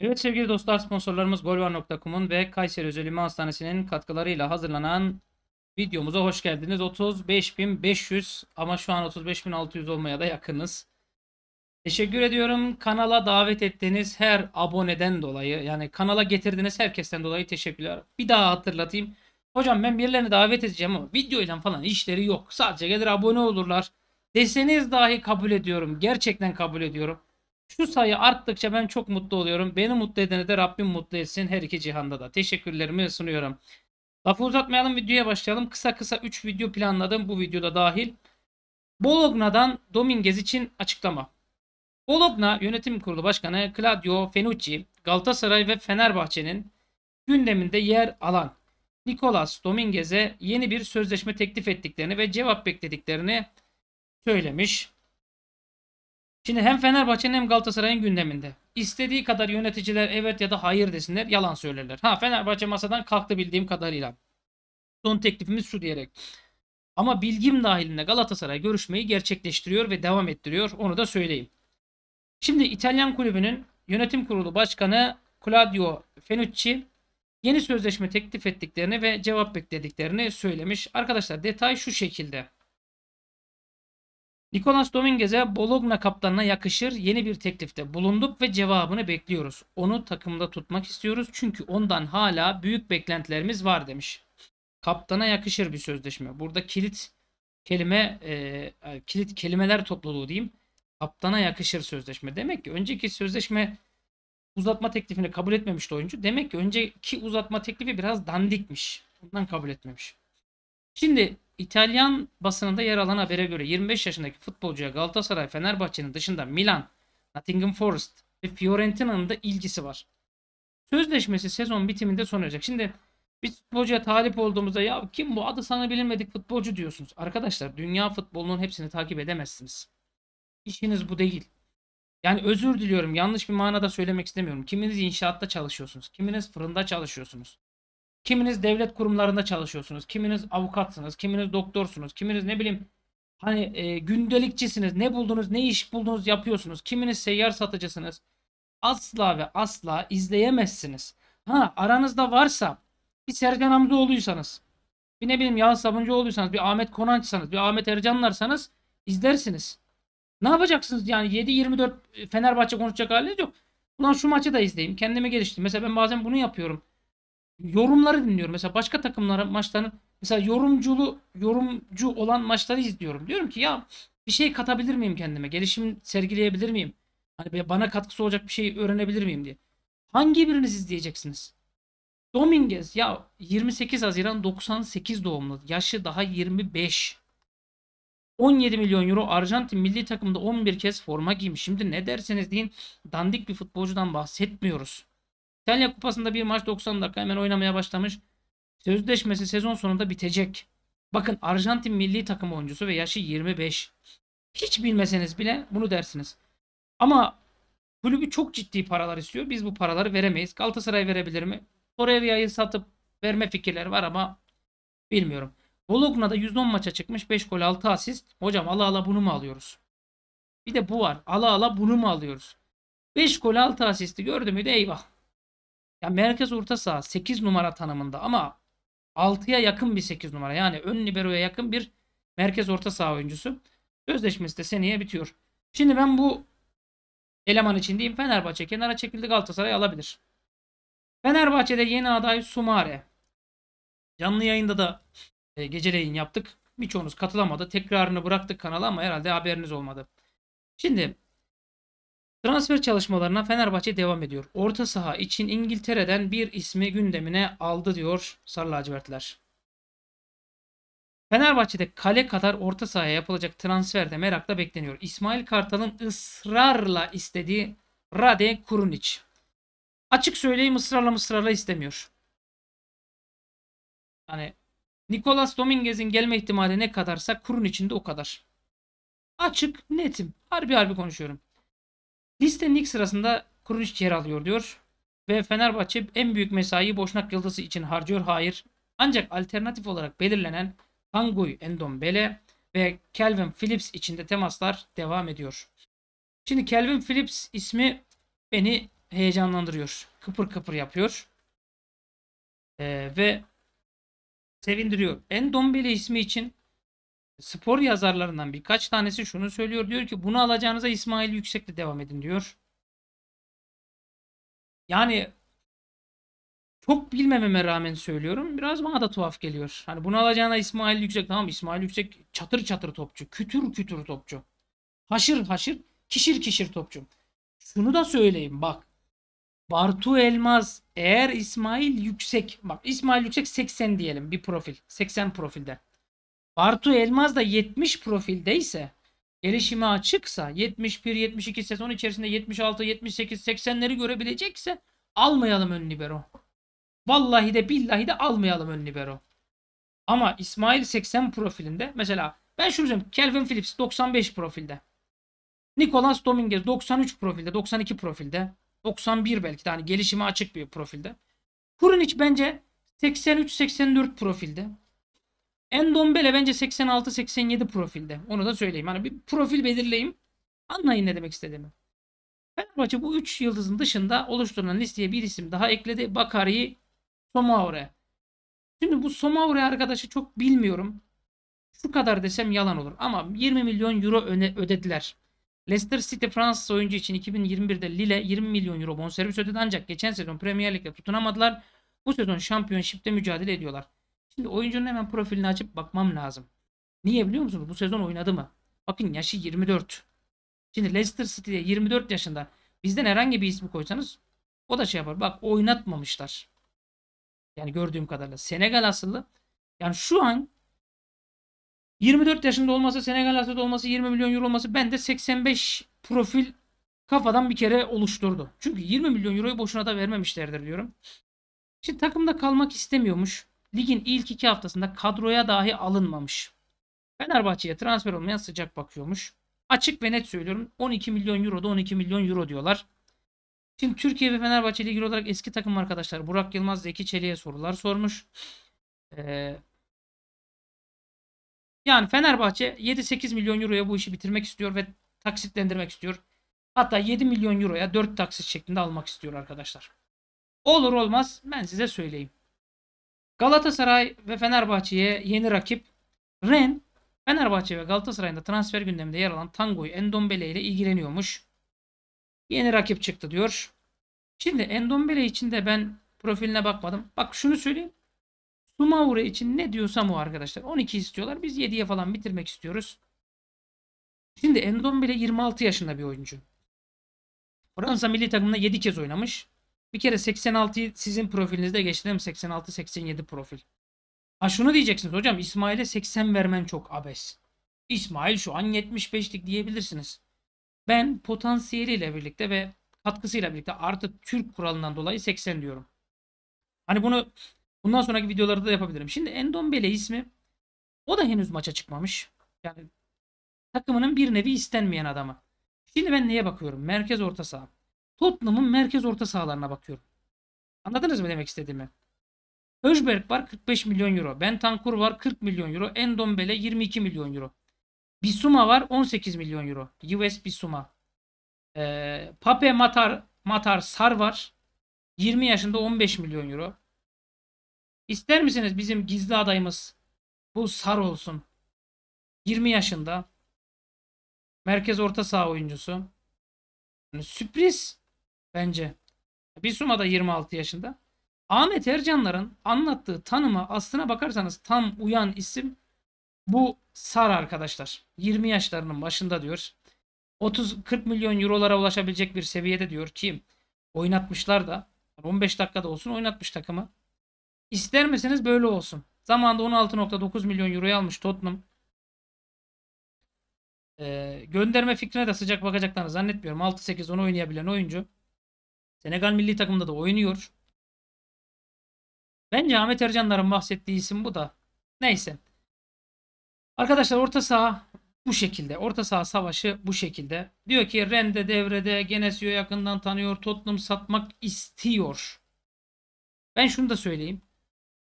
Evet sevgili dostlar sponsorlarımız golvar.com'un ve Kayseri Özel İlmi Hastanesi'nin katkılarıyla hazırlanan videomuza hoş geldiniz. 35.500 ama şu an 35.600 olmaya da yakınız. Teşekkür ediyorum. Kanala davet ettiğiniz her aboneden dolayı yani kanala getirdiğiniz herkesten dolayı teşekkürler. Bir daha hatırlatayım. Hocam ben birilerini davet edeceğim ama videoyla falan işleri yok. Sadece gelir abone olurlar. Deseniz dahi kabul ediyorum. Gerçekten kabul ediyorum. Şu sayı arttıkça ben çok mutlu oluyorum. Beni mutlu edene de Rabbim mutlu etsin her iki cihanda da. Teşekkürlerimi sunuyorum. Lafı uzatmayalım videoya başlayalım. Kısa kısa 3 video planladım bu videoda dahil. Bologna'dan Dominguez için açıklama. Bologna Yönetim Kurulu Başkanı Claudio Fenucci, Galatasaray ve Fenerbahçe'nin gündeminde yer alan Nicolas Dominguez'e yeni bir sözleşme teklif ettiklerini ve cevap beklediklerini söylemiş. Şimdi hem Fenerbahçe'nin hem Galatasaray'ın gündeminde. İstediği kadar yöneticiler evet ya da hayır desinler yalan söylerler. Ha Fenerbahçe masadan kalktı bildiğim kadarıyla. Son teklifimiz şu diyerek. Ama bilgim dahilinde Galatasaray görüşmeyi gerçekleştiriyor ve devam ettiriyor. Onu da söyleyeyim. Şimdi İtalyan kulübünün yönetim kurulu başkanı Claudio Fenucci yeni sözleşme teklif ettiklerini ve cevap beklediklerini söylemiş. Arkadaşlar detay şu şekilde. Nikolas Dominguez'e Bologna kaptanına yakışır yeni bir teklifte bulunduk ve cevabını bekliyoruz. Onu takımda tutmak istiyoruz çünkü ondan hala büyük beklentilerimiz var demiş. Kaptana yakışır bir sözleşme. Burada kilit kelime e, e kilit kelimeler topluluğu diyeyim. Kaptana yakışır sözleşme. Demek ki önceki sözleşme uzatma teklifini kabul etmemişti oyuncu. Demek ki önceki uzatma teklifi biraz dandikmiş. ondan kabul etmemiş. Şimdi İtalyan basınında yer alan habere göre 25 yaşındaki futbolcuya Galatasaray, Fenerbahçe'nin dışında Milan, Nottingham Forest ve Fiorentina'nın da ilgisi var. Sözleşmesi sezon bitiminde sona erecek. Şimdi biz futbolcuya talip olduğumuzda ya kim bu adı sana bilinmedik futbolcu diyorsunuz. Arkadaşlar dünya futbolunun hepsini takip edemezsiniz. İşiniz bu değil. Yani özür diliyorum yanlış bir manada söylemek istemiyorum. Kiminiz inşaatta çalışıyorsunuz, kiminiz fırında çalışıyorsunuz. Kiminiz devlet kurumlarında çalışıyorsunuz, kiminiz avukatsınız, kiminiz doktorsunuz, kiminiz ne bileyim hani e, gündelikçisiniz, ne buldunuz, ne iş buldunuz yapıyorsunuz, kiminiz seyyar satıcısınız. Asla ve asla izleyemezsiniz. Ha aranızda varsa bir Sercan Hamzoğlu'ysanız, bir ne bileyim Yağız Sabuncuoğlu'ysanız, bir Ahmet Konanç'sanız, bir Ahmet Ercan'larsanız izlersiniz. Ne yapacaksınız yani 7-24 Fenerbahçe konuşacak haliniz yok. Ulan şu maçı da izleyeyim. Kendimi geliştireyim. Mesela ben bazen bunu yapıyorum yorumları dinliyorum. Mesela başka takımların maçlarını, mesela yorumculu yorumcu olan maçları izliyorum. Diyorum ki ya bir şey katabilir miyim kendime? Gelişim sergileyebilir miyim? Hani bana katkısı olacak bir şey öğrenebilir miyim diye. Hangi biriniz izleyeceksiniz? Dominguez ya 28 Haziran 98 doğumlu. Yaşı daha 25. 17 milyon euro Arjantin milli takımda 11 kez forma giymiş. Şimdi ne derseniz deyin dandik bir futbolcudan bahsetmiyoruz. İtalya Kupası'nda bir maç 90 dakika hemen oynamaya başlamış. Sözleşmesi sezon sonunda bitecek. Bakın Arjantin milli takım oyuncusu ve yaşı 25. Hiç bilmeseniz bile bunu dersiniz. Ama kulübü çok ciddi paralar istiyor. Biz bu paraları veremeyiz. Galatasaray verebilir mi? Torreira'yı satıp verme fikirleri var ama bilmiyorum. Bologna'da 110 maça çıkmış. 5 gol 6 asist. Hocam ala ala bunu mu alıyoruz? Bir de bu var. Ala ala bunu mu alıyoruz? 5 gol 6 asisti gördü müydü eyvah. Ya merkez orta saha 8 numara tanımında ama 6'ya yakın bir 8 numara. Yani ön libero'ya yakın bir merkez orta saha oyuncusu. Sözleşmesi de seneye bitiyor. Şimdi ben bu eleman için diyeyim Fenerbahçe kenara çekildi Galatasaray alabilir. Fenerbahçe'de yeni aday Sumare. Canlı yayında da e, geceleyin yaptık. Birçoğunuz katılamadı. Tekrarını bıraktık kanala ama herhalde haberiniz olmadı. Şimdi Transfer çalışmalarına Fenerbahçe devam ediyor. Orta saha için İngiltere'den bir ismi gündemine aldı diyor Sarı Lacivertler. Fenerbahçe'de kale kadar orta sahaya yapılacak transfer de merakla bekleniyor. İsmail Kartal'ın ısrarla istediği Rade Kurunic. Açık söyleyeyim ısrarla ısrarla istemiyor. Yani Nicolas Dominguez'in gelme ihtimali ne kadarsa Kurunic'in de o kadar. Açık, netim. Harbi harbi konuşuyorum. Listenin ilk sırasında Krunic yer alıyor diyor. Ve Fenerbahçe en büyük mesaiyi Boşnak Yıldızı için harcıyor. Hayır. Ancak alternatif olarak belirlenen Tanguy Endombele ve Kelvin Phillips içinde temaslar devam ediyor. Şimdi Kelvin Phillips ismi beni heyecanlandırıyor. Kıpır kıpır yapıyor. Ee, ve sevindiriyor. Endombele ismi için spor yazarlarından birkaç tanesi şunu söylüyor. Diyor ki bunu alacağınıza İsmail Yüksek'le devam edin diyor. Yani çok bilmememe rağmen söylüyorum. Biraz bana da tuhaf geliyor. Hani bunu alacağına İsmail Yüksek tamam İsmail Yüksek çatır çatır topçu. Kütür kütür topçu. Haşır haşır kişir kişir topçu. Şunu da söyleyeyim bak. Bartu Elmaz eğer İsmail Yüksek bak İsmail Yüksek 80 diyelim bir profil. 80 profilde. Artu Elmaz da 70 profilde ise gelişime açıksa 71-72 sezon içerisinde 76-78-80'leri görebilecekse almayalım ön libero. Vallahi de billahi de almayalım ön libero. Ama İsmail 80 profilinde mesela ben şunu söyleyeyim. Kelvin Phillips 95 profilde. Nicolas Dominguez 93 profilde, 92 profilde. 91 belki de hani gelişime açık bir profilde. Kurunic bence 83-84 profilde. Endombele bence 86-87 profilde. Onu da söyleyeyim. Hani bir profil belirleyeyim. Anlayın ne demek istediğimi. Fenerbahçe bu 3 yıldızın dışında oluşturulan listeye bir isim daha ekledi. Bakari'yi Somaure. Şimdi bu Somaure arkadaşı çok bilmiyorum. Şu kadar desem yalan olur. Ama 20 milyon euro öne ödediler. Leicester City Fransız oyuncu için 2021'de Lille 20 milyon euro bonservis ödedi ancak geçen sezon Premier Lig'de tutunamadılar. Bu sezon Championship'te mücadele ediyorlar. Şimdi oyuncunun hemen profilini açıp bakmam lazım. Niye biliyor musunuz? Bu sezon oynadı mı? Bakın yaşı 24. Şimdi Leicester City'de 24 yaşında bizden herhangi bir ismi koysanız o da şey yapar. Bak oynatmamışlar. Yani gördüğüm kadarıyla. Senegal asıllı. Yani şu an 24 yaşında olması, Senegal asıllı olması, 20 milyon euro olması bende 85 profil kafadan bir kere oluşturdu. Çünkü 20 milyon euroyu boşuna da vermemişlerdir diyorum. Şimdi takımda kalmak istemiyormuş ligin ilk iki haftasında kadroya dahi alınmamış. Fenerbahçe'ye transfer olmaya sıcak bakıyormuş. Açık ve net söylüyorum 12 milyon euro da 12 milyon euro diyorlar. Şimdi Türkiye ve Fenerbahçe ile ilgili olarak eski takım arkadaşlar Burak Yılmaz, Zeki Çelik'e sorular sormuş. Ee, yani Fenerbahçe 7-8 milyon euroya bu işi bitirmek istiyor ve taksitlendirmek istiyor. Hatta 7 milyon euroya 4 taksit şeklinde almak istiyor arkadaşlar. Olur olmaz ben size söyleyeyim. Galatasaray ve Fenerbahçe'ye yeni rakip Ren, Fenerbahçe ve Galatasaray'ın da transfer gündeminde yer alan Tangoy Endombele ile ilgileniyormuş. Yeni rakip çıktı diyor. Şimdi Endombele için de ben profiline bakmadım. Bak şunu söyleyeyim. Sumaure için ne diyorsam o arkadaşlar. 12 istiyorlar. Biz 7'ye falan bitirmek istiyoruz. Şimdi Endombele 26 yaşında bir oyuncu. Fransa milli takımında 7 kez oynamış. Bir kere 86'yı sizin profilinizde geçtim 86-87 profil. Ha şunu diyeceksiniz hocam İsmail'e 80 vermen çok abes. İsmail şu an 75'lik diyebilirsiniz. Ben potansiyeliyle birlikte ve katkısıyla birlikte artı Türk kuralından dolayı 80 diyorum. Hani bunu bundan sonraki videolarda da yapabilirim. Şimdi Endombele ismi o da henüz maça çıkmamış. Yani takımının bir nevi istenmeyen adamı. Şimdi ben neye bakıyorum? Merkez orta saha. Tottenham'ın merkez orta sahalarına bakıyorum. Anladınız mı demek istediğimi? Höjberg var 45 milyon euro. Bentancur var 40 milyon euro. Endombele 22 milyon euro. Bisuma var 18 milyon euro. US Bisuma. Ee, Pape Matar, Matar Sar var. 20 yaşında 15 milyon euro. İster misiniz bizim gizli adayımız bu Sar olsun. 20 yaşında. Merkez orta saha oyuncusu. Yani sürpriz. Bence. Bisuma da 26 yaşında. Ahmet Ercanların anlattığı tanıma aslına bakarsanız tam uyan isim bu Sar arkadaşlar. 20 yaşlarının başında diyor. 30-40 milyon eurolara ulaşabilecek bir seviyede diyor ki oynatmışlar da 15 dakikada olsun oynatmış takımı. İster misiniz böyle olsun. Zamanında 16.9 milyon euroya almış Tottenham. Ee, gönderme fikrine de sıcak bakacaklarını zannetmiyorum. 6-8-10 oynayabilen oyuncu. Senegal milli takımında da oynuyor. Bence Ahmet Ercanlar'ın bahsettiği isim bu da. Neyse. Arkadaşlar orta saha bu şekilde. Orta saha savaşı bu şekilde. Diyor ki Rende devrede Genesio yakından tanıyor. Tottenham satmak istiyor. Ben şunu da söyleyeyim.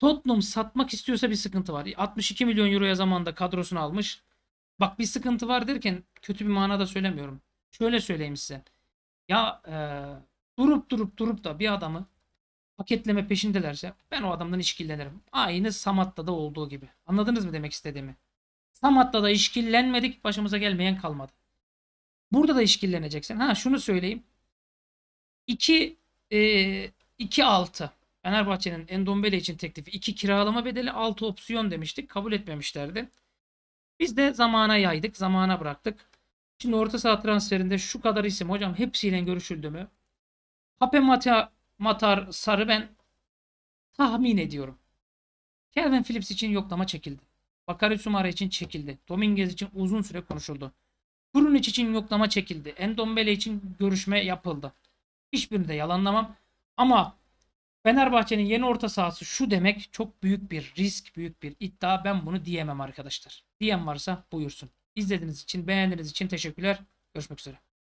Tottenham satmak istiyorsa bir sıkıntı var. 62 milyon euroya zamanda kadrosunu almış. Bak bir sıkıntı var derken kötü bir manada söylemiyorum. Şöyle söyleyeyim size. Ya e, durup durup durup da bir adamı paketleme peşindelerse ben o adamdan işkillenirim. Aynı Samat'ta da olduğu gibi. Anladınız mı demek istediğimi? Samat'ta da işkillenmedik başımıza gelmeyen kalmadı. Burada da işkilleneceksin. Ha şunu söyleyeyim. 2 e, 2 6 Fenerbahçe'nin Endombele için teklifi 2 kiralama bedeli 6 opsiyon demiştik. Kabul etmemişlerdi. Biz de zamana yaydık, zamana bıraktık. Şimdi orta saha transferinde şu kadar isim hocam hepsiyle görüşüldü mü? Hape Mata, Matar Sarı ben tahmin ediyorum. Calvin Phillips için yoklama çekildi. Bakari Sumare için çekildi. Dominguez için uzun süre konuşuldu. Kurunic için yoklama çekildi. Endombele için görüşme yapıldı. Hiçbirini de yalanlamam. Ama Fenerbahçe'nin yeni orta sahası şu demek çok büyük bir risk, büyük bir iddia. Ben bunu diyemem arkadaşlar. Diyen varsa buyursun. İzlediğiniz için, beğendiğiniz için teşekkürler. Görüşmek üzere.